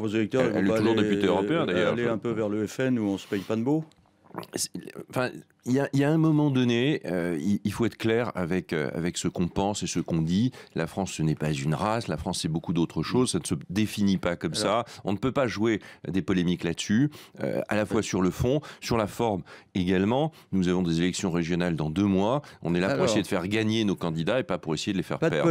Vos électeurs, elle, elle est toujours députée euh, d'ailleurs. un peu vers le FN où on se paye pas de beau Enfin, il y, a un moment donné, euh, il, faut être clair avec, euh, avec ce qu'on pense et ce qu'on dit. La France, ce n'est pas une race, la France, c'est beaucoup d'autres choses, ça ne se définit pas comme ça. On ne peut pas jouer des polémiques là-dessus, à la fois sur le fond, sur la forme également. Nous avons des élections régionales dans deux mois, on est là pour essayer de faire gagner nos candidats et pas pour essayer de les faire perdre.